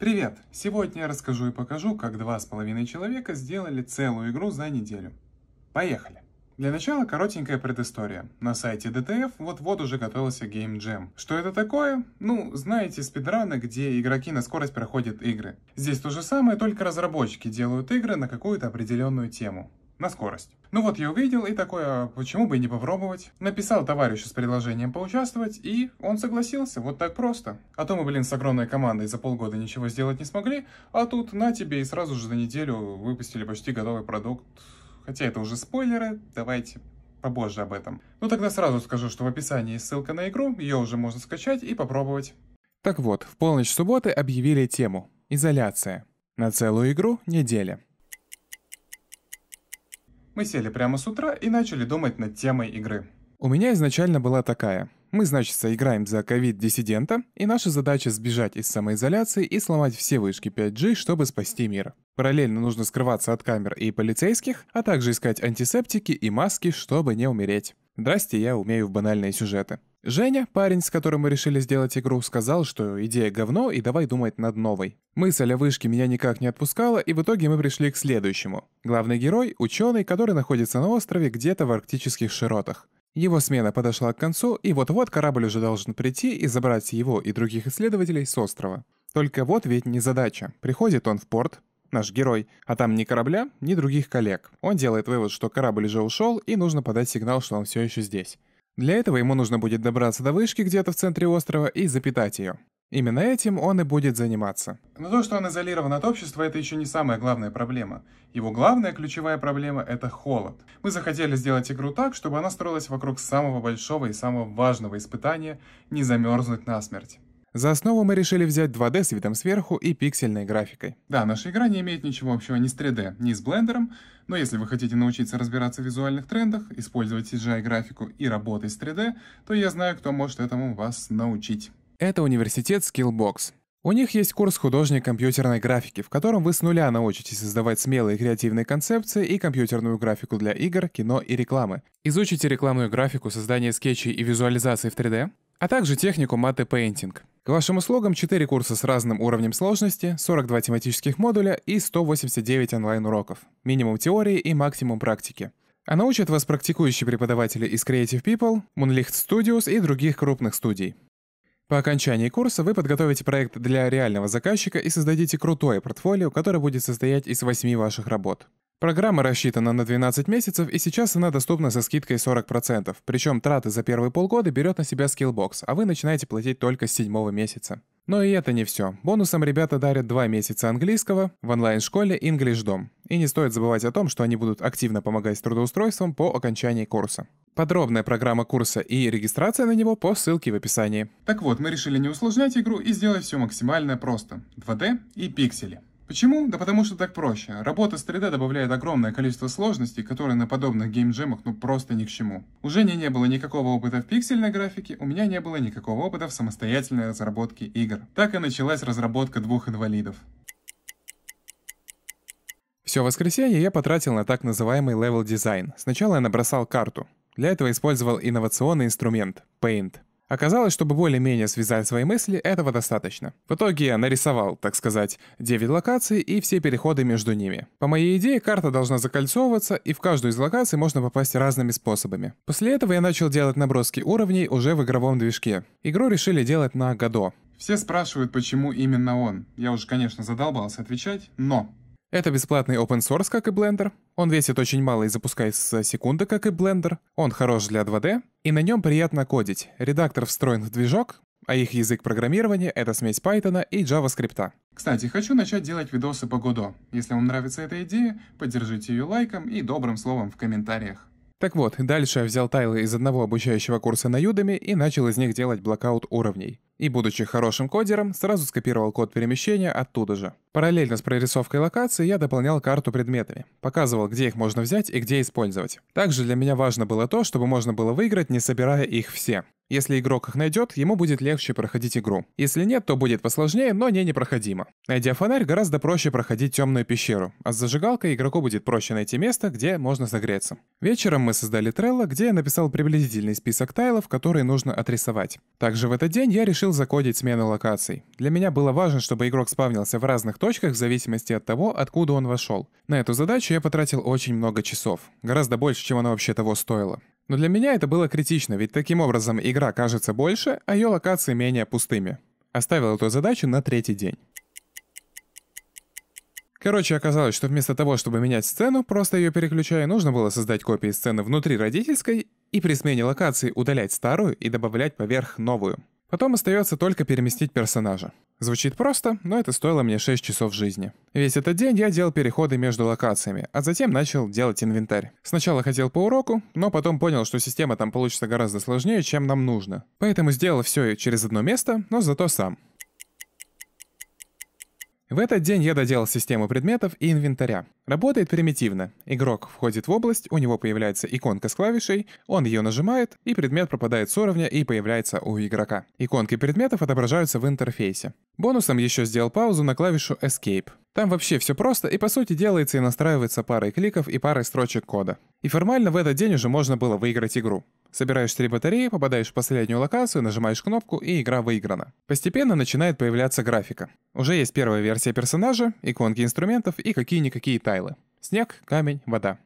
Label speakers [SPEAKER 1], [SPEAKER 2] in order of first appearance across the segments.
[SPEAKER 1] Привет! Сегодня я расскажу и покажу, как два с половиной человека сделали целую игру за неделю. Поехали! Для начала коротенькая предыстория. На сайте DTF вот-вот уже готовился Game Jam. Что это такое? Ну, знаете, спидраны, где игроки на скорость проходят игры. Здесь то же самое, только разработчики делают игры на какую-то определенную тему на скорость. Ну вот я увидел и такое, а почему бы и не попробовать. Написал товарищу с предложением поучаствовать, и он согласился, вот так просто. А то мы, блин, с огромной командой за полгода ничего сделать не смогли, а тут на тебе и сразу же за неделю выпустили почти готовый продукт. Хотя это уже спойлеры, давайте попозже об этом. Ну тогда сразу скажу, что в описании ссылка на игру, ее уже можно скачать и попробовать. Так вот, в полночь субботы объявили тему «Изоляция». На целую игру неделя. Мы сели прямо с утра и начали думать над темой игры. У меня изначально была такая. Мы, значит, играем за ковид-диссидента, и наша задача сбежать из самоизоляции и сломать все вышки 5G, чтобы спасти мир. Параллельно нужно скрываться от камер и полицейских, а также искать антисептики и маски, чтобы не умереть. «Здрасте, я умею в банальные сюжеты». Женя, парень, с которым мы решили сделать игру, сказал, что идея говно и давай думать над новой. Мысль о вышке меня никак не отпускала, и в итоге мы пришли к следующему. Главный герой — ученый, который находится на острове где-то в арктических широтах. Его смена подошла к концу, и вот-вот корабль уже должен прийти и забрать его и других исследователей с острова. Только вот ведь не задача. Приходит он в порт, наш герой, а там ни корабля, ни других коллег. Он делает вывод, что корабль уже ушел, и нужно подать сигнал, что он все еще здесь. Для этого ему нужно будет добраться до вышки где-то в центре острова и запитать ее. Именно этим он и будет заниматься. Но то, что он изолирован от общества, это еще не самая главная проблема. Его главная ключевая проблема – это холод. Мы захотели сделать игру так, чтобы она строилась вокруг самого большого и самого важного испытания – не замерзнуть насмерть. За основу мы решили взять 2D с видом сверху и пиксельной графикой. Да, наша игра не имеет ничего общего ни с 3D, ни с блендером, но если вы хотите научиться разбираться в визуальных трендах, использовать CGI-графику и работать с 3D, то я знаю, кто может этому вас научить. Это университет Skillbox. У них есть курс художник компьютерной графики, в котором вы с нуля научитесь создавать смелые креативные концепции и компьютерную графику для игр, кино и рекламы. Изучите рекламную графику, создание скетчей и визуализации в 3D, а также технику маты-пейнтинг. К вашим услугам 4 курса с разным уровнем сложности, 42 тематических модуля и 189 онлайн-уроков. Минимум теории и максимум практики. А научат вас практикующие преподаватели из Creative People, Moonlight Studios и других крупных студий. По окончании курса вы подготовите проект для реального заказчика и создадите крутое портфолио, которое будет состоять из 8 ваших работ. Программа рассчитана на 12 месяцев, и сейчас она доступна со скидкой 40%. Причем траты за первые полгода берет на себя Skillbox, а вы начинаете платить только с седьмого месяца. Но и это не все. Бонусом ребята дарят 2 месяца английского в онлайн-школе English Дом. И не стоит забывать о том, что они будут активно помогать с трудоустройством по окончании курса. Подробная программа курса и регистрация на него по ссылке в описании. Так вот, мы решили не усложнять игру и сделать все максимально просто. 2D и пиксели. Почему? Да потому что так проще. Работа с 3D добавляет огромное количество сложностей, которые на подобных геймджемах ну просто ни к чему. У Жени не было никакого опыта в пиксельной графике, у меня не было никакого опыта в самостоятельной разработке игр. Так и началась разработка двух инвалидов. Все воскресенье я потратил на так называемый левел дизайн. Сначала я набросал карту. Для этого использовал инновационный инструмент — Paint — Оказалось, чтобы более-менее связать свои мысли, этого достаточно. В итоге я нарисовал, так сказать, 9 локаций и все переходы между ними. По моей идее, карта должна закольцовываться, и в каждую из локаций можно попасть разными способами. После этого я начал делать наброски уровней уже в игровом движке. Игру решили делать на Годо. Все спрашивают, почему именно он. Я уже, конечно, задолбался отвечать, но... Это бесплатный open source, как и Blender. Он весит очень мало и запускается секунды, как и Blender. Он хорош для 2D, и на нем приятно кодить. Редактор встроен в движок, а их язык программирования — это смесь Python и JavaScript. Кстати, хочу начать делать видосы по Godot. Если вам нравится эта идея, поддержите ее лайком и добрым словом в комментариях. Так вот, дальше я взял тайлы из одного обучающего курса на Юдами и начал из них делать блокаут уровней. И будучи хорошим кодером, сразу скопировал код перемещения оттуда же. Параллельно с прорисовкой локации я дополнял карту предметами, показывал, где их можно взять и где использовать. Также для меня важно было то, чтобы можно было выиграть, не собирая их все. Если игрок их найдет, ему будет легче проходить игру. Если нет, то будет посложнее, но не непроходимо. Найдя фонарь, гораздо проще проходить темную пещеру, а с зажигалкой игроку будет проще найти место, где можно согреться. Вечером мы создали трелло, где я написал приблизительный список тайлов, которые нужно отрисовать. Также в этот день я решил закодить смену локаций. Для меня было важно, чтобы игрок спавнился в разных точках в зависимости от того, откуда он вошел. На эту задачу я потратил очень много часов, гораздо больше, чем она вообще того стоила. Но для меня это было критично, ведь таким образом игра кажется больше, а ее локации менее пустыми. Оставил эту задачу на третий день. Короче, оказалось, что вместо того, чтобы менять сцену, просто ее переключая, нужно было создать копии сцены внутри родительской и при смене локации удалять старую и добавлять поверх новую. Потом остается только переместить персонажа. Звучит просто, но это стоило мне 6 часов жизни. Весь этот день я делал переходы между локациями, а затем начал делать инвентарь. Сначала хотел по уроку, но потом понял, что система там получится гораздо сложнее, чем нам нужно. Поэтому сделал все через одно место, но зато сам. В этот день я доделал систему предметов и инвентаря. Работает примитивно. Игрок входит в область, у него появляется иконка с клавишей, он ее нажимает, и предмет пропадает с уровня и появляется у игрока. Иконки предметов отображаются в интерфейсе. Бонусом еще сделал паузу на клавишу Escape. Там вообще все просто и по сути делается и настраивается парой кликов и парой строчек кода. И формально в этот день уже можно было выиграть игру. Собираешь три батареи, попадаешь в последнюю локацию, нажимаешь кнопку, и игра выиграна. Постепенно начинает появляться графика. Уже есть первая версия персонажа, иконки инструментов и какие-никакие тайлы. Снег, камень, вода.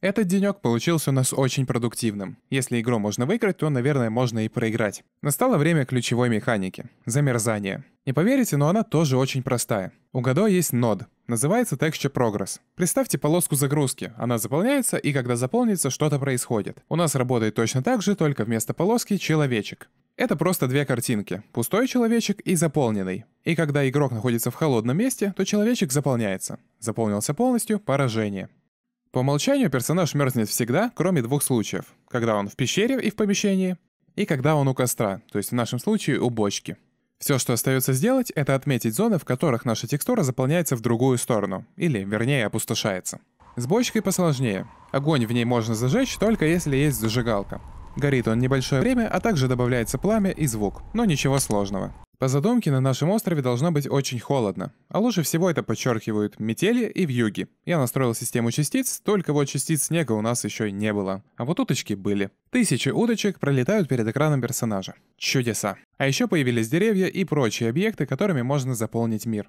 [SPEAKER 1] Этот денек получился у нас очень продуктивным. Если игру можно выиграть, то, наверное, можно и проиграть. Настало время ключевой механики — замерзания. Не поверите, но она тоже очень простая. У Godot есть нод, называется Texture Progress. Представьте полоску загрузки, она заполняется, и когда заполнится, что-то происходит. У нас работает точно так же, только вместо полоски — человечек. Это просто две картинки — пустой человечек и заполненный. И когда игрок находится в холодном месте, то человечек заполняется. Заполнился полностью — поражение. По умолчанию персонаж мерзнет всегда, кроме двух случаев. Когда он в пещере и в помещении, и когда он у костра, то есть в нашем случае у бочки. Все, что остается сделать, это отметить зоны, в которых наша текстура заполняется в другую сторону, или, вернее, опустошается. С бочкой посложнее. Огонь в ней можно зажечь только если есть зажигалка. Горит он небольшое время, а также добавляется пламя и звук, но ничего сложного. По задумке, на нашем острове должно быть очень холодно. А лучше всего это подчеркивают метели и вьюги. Я настроил систему частиц, только вот частиц снега у нас еще не было. А вот уточки были. Тысячи уточек пролетают перед экраном персонажа. Чудеса. А еще появились деревья и прочие объекты, которыми можно заполнить мир.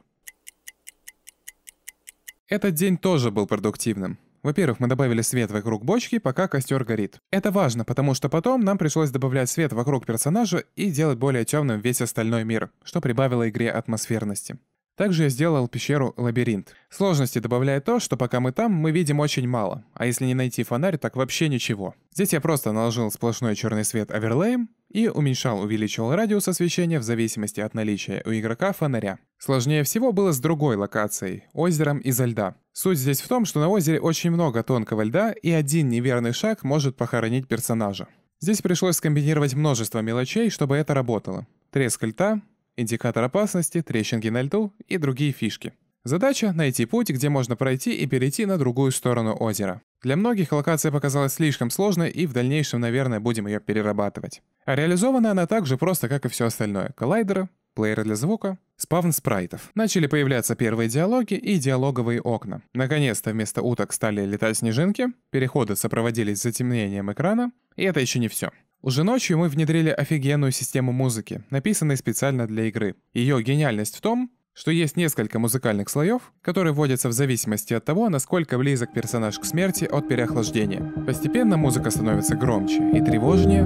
[SPEAKER 1] Этот день тоже был продуктивным. Во-первых, мы добавили свет вокруг бочки, пока костер горит. Это важно, потому что потом нам пришлось добавлять свет вокруг персонажа и делать более темным весь остальной мир, что прибавило игре атмосферности. Также я сделал пещеру лабиринт. Сложности добавляет то, что пока мы там, мы видим очень мало, а если не найти фонарь, так вообще ничего. Здесь я просто наложил сплошной черный свет оверлеем и уменьшал-увеличивал радиус освещения в зависимости от наличия у игрока фонаря. Сложнее всего было с другой локацией — озером изо льда. Суть здесь в том, что на озере очень много тонкого льда, и один неверный шаг может похоронить персонажа. Здесь пришлось скомбинировать множество мелочей, чтобы это работало. Треск льда, индикатор опасности, трещинки на льду и другие фишки. Задача — найти путь, где можно пройти и перейти на другую сторону озера. Для многих локация показалась слишком сложной, и в дальнейшем, наверное, будем ее перерабатывать. А реализована она так же просто, как и все остальное. Коллайдеры, плееры для звука, спавн спрайтов. Начали появляться первые диалоги и диалоговые окна. Наконец-то вместо уток стали летать снежинки, переходы сопроводились затемнением экрана, и это еще не все. Уже ночью мы внедрили офигенную систему музыки, написанной специально для игры. Ее гениальность в том, что есть несколько музыкальных слоев, которые вводятся в зависимости от того, насколько близок персонаж к смерти от переохлаждения. Постепенно музыка становится громче и тревожнее,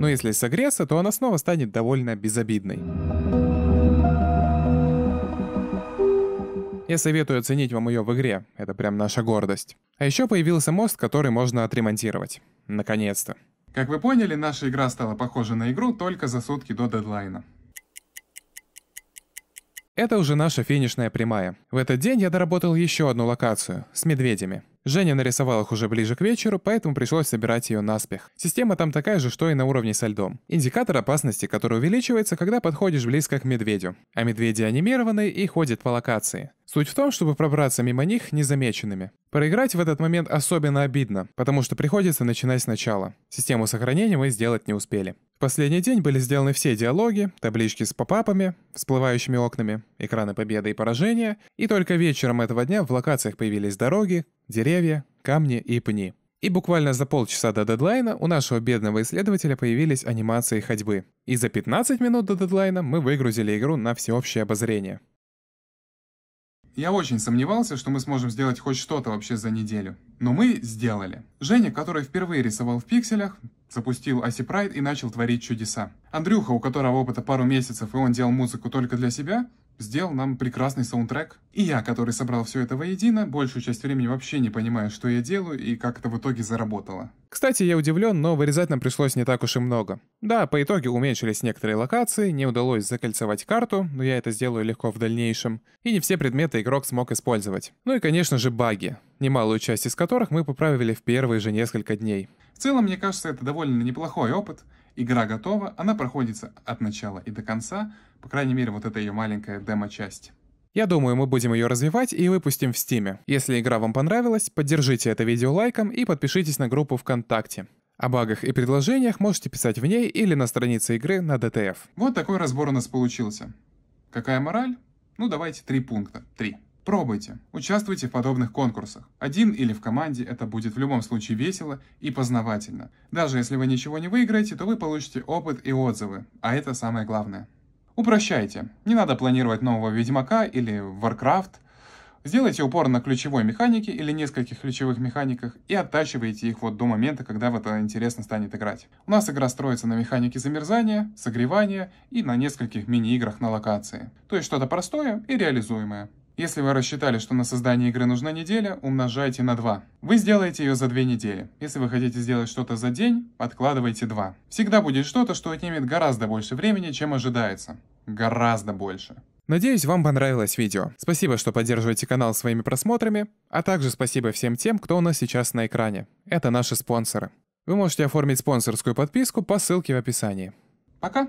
[SPEAKER 1] но если согреться, то она снова станет довольно безобидной. Я советую оценить вам ее в игре, это прям наша гордость. А еще появился мост, который можно отремонтировать. Наконец-то. Как вы поняли, наша игра стала похожа на игру только за сутки до дедлайна. Это уже наша финишная прямая. В этот день я доработал еще одну локацию с медведями. Женя нарисовал их уже ближе к вечеру, поэтому пришлось собирать ее наспех. Система там такая же, что и на уровне со льдом. Индикатор опасности, который увеличивается, когда подходишь близко к медведю. А медведи анимированы и ходят по локации. Суть в том, чтобы пробраться мимо них незамеченными. Проиграть в этот момент особенно обидно, потому что приходится начинать сначала. Систему сохранения мы сделать не успели. В последний день были сделаны все диалоги, таблички с попапами, всплывающими окнами, экраны победы и поражения, и только вечером этого дня в локациях появились дороги, деревья, камни и пни. И буквально за полчаса до дедлайна у нашего бедного исследователя появились анимации ходьбы. И за 15 минут до дедлайна мы выгрузили игру на всеобщее обозрение. Я очень сомневался, что мы сможем сделать хоть что-то вообще за неделю. Но мы сделали. Женя, который впервые рисовал в пикселях, запустил Асипрайд и начал творить чудеса. Андрюха, у которого опыта пару месяцев и он делал музыку только для себя, сделал нам прекрасный саундтрек. И я, который собрал все это воедино, большую часть времени вообще не понимаю, что я делаю и как это в итоге заработало. Кстати, я удивлен, но вырезать нам пришлось не так уж и много. Да, по итоге уменьшились некоторые локации, не удалось закольцевать карту, но я это сделаю легко в дальнейшем, и не все предметы игрок смог использовать. Ну и, конечно же, баги, немалую часть из которых мы поправили в первые же несколько дней. В целом, мне кажется, это довольно неплохой опыт, Игра готова, она проходится от начала и до конца, по крайней мере, вот эта ее маленькая демо-часть. Я думаю, мы будем ее развивать и выпустим в Стиме. Если игра вам понравилась, поддержите это видео лайком и подпишитесь на группу ВКонтакте. О багах и предложениях можете писать в ней или на странице игры на DTF. Вот такой разбор у нас получился. Какая мораль? Ну давайте три пункта. Три. Пробуйте, участвуйте в подобных конкурсах. Один или в команде это будет в любом случае весело и познавательно. Даже если вы ничего не выиграете, то вы получите опыт и отзывы, а это самое главное. Упрощайте. Не надо планировать нового Ведьмака или Warcraft. Сделайте упор на ключевой механике или нескольких ключевых механиках и оттачивайте их вот до момента, когда в это интересно станет играть. У нас игра строится на механике замерзания, согревания и на нескольких мини-играх на локации. То есть что-то простое и реализуемое. Если вы рассчитали, что на создание игры нужна неделя, умножайте на 2. Вы сделаете ее за 2 недели. Если вы хотите сделать что-то за день, откладывайте 2. Всегда будет что-то, что отнимет гораздо больше времени, чем ожидается. Гораздо больше. Надеюсь, вам понравилось видео. Спасибо, что поддерживаете канал своими просмотрами, а также спасибо всем тем, кто у нас сейчас на экране. Это наши спонсоры. Вы можете оформить спонсорскую подписку по ссылке в описании. Пока!